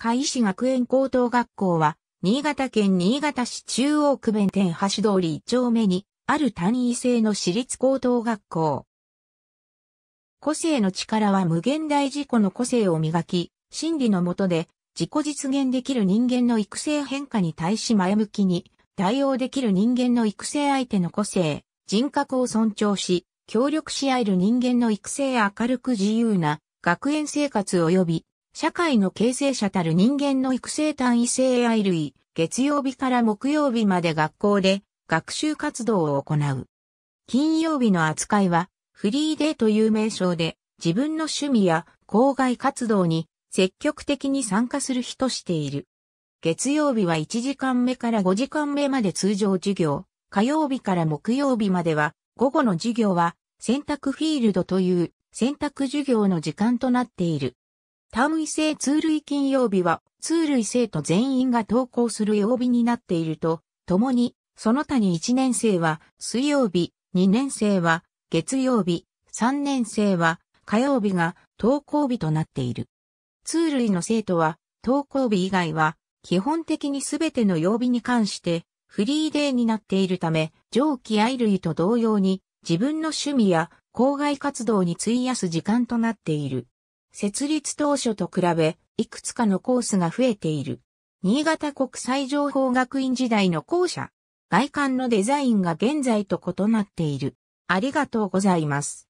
海市学園高等学校は、新潟県新潟市中央区弁天橋通り1丁目に、ある単位制の私立高等学校。個性の力は無限大自己の個性を磨き、真理のもとで、自己実現できる人間の育成変化に対し前向きに、対応できる人間の育成相手の個性、人格を尊重し、協力し合える人間の育成明るく自由な、学園生活及び社会の形成者たる人間の育成単位性愛類、月曜日から木曜日まで学校で学習活動を行う。金曜日の扱いは、フリーデーという名称で、自分の趣味や校外活動に積極的に参加する日としている。月曜日は1時間目から5時間目まで通常授業、火曜日から木曜日までは、午後の授業は選択フィールドという選択授業の時間となっている。単位制通類金曜日は、通類生徒全員が登校する曜日になっていると、共に、その他に1年生は水曜日、2年生は月曜日、3年生は火曜日が登校日となっている。通類の生徒は、登校日以外は、基本的にすべての曜日に関して、フリーデーになっているため、上記愛類と同様に、自分の趣味や、校外活動に費やす時間となっている。設立当初と比べ、いくつかのコースが増えている。新潟国際情報学院時代の校舎、外観のデザインが現在と異なっている。ありがとうございます。